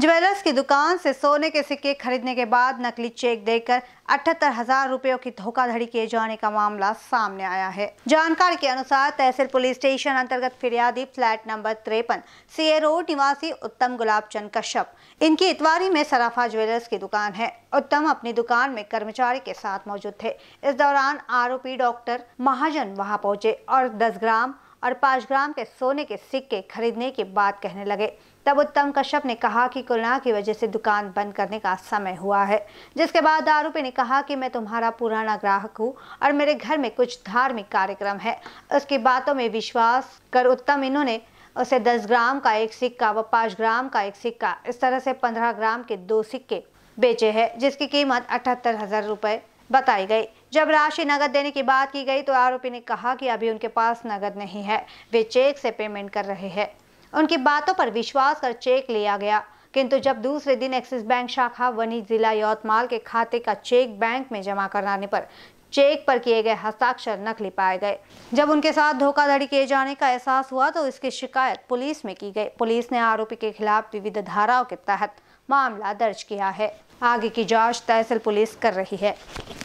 jewellers की दुकान से सोने के सिक्के खरीदने के बाद नकली चेक देकर अठहत्तर हजार रुपयों की धोखाधड़ी किए जाने का मामला सामने आया है जानकारी के अनुसार तहसील पुलिस स्टेशन अंतर्गत फिरियादी फ्लैट नंबर तिरपन सी रोड निवासी उत्तम गुलाब चंद कश्यप इनकी इतवारी में सराफा ज्वेलर्स की दुकान है उत्तम अपनी दुकान में कर्मचारी के साथ मौजूद थे इस दौरान आरोपी डॉक्टर महाजन वहां पहुंचे और दस ग्राम और पाँच ग्राम के सोने के सिक्के खरीदने की बात कहने लगे तब उत्तम कश्यप ने कहा कि कोरोना की वजह से दुकान बंद करने का समय हुआ है जिसके बाद आरोपी ने कहा कि मैं तुम्हारा पुराना ग्राहक हूँ और मेरे घर में कुछ धार्मिक कार्यक्रम है उसकी बातों में विश्वास कर उत्तम इन्होंने उसे दस ग्राम का एक सिक्का व पांच ग्राम का एक सिक्का इस तरह से पंद्रह ग्राम के दो सिक्के बेचे है जिसकी कीमत अठहत्तर हज़ार रुपए बताई गई जब राशि नगद देने की बात की गई तो आरोपी ने कहा कि अभी उनके पास नगद नहीं है वे चेक से पेमेंट कर रहे हैं उनकी बातों पर विश्वास कर चेक लिया गया किंतु जब दूसरे दिन एक्सिस बैंक शाखा वनी जिला यौतमाल के खाते का चेक बैंक में जमा कराने पर चेक पर किए गए हस्ताक्षर नकली पाए गए जब उनके साथ धोखाधड़ी किए जाने का एहसास हुआ तो इसकी शिकायत पुलिस में की गई पुलिस ने आरोपी के खिलाफ विविध धाराओं के तहत मामला दर्ज किया है आगे की जांच तहसील पुलिस कर रही है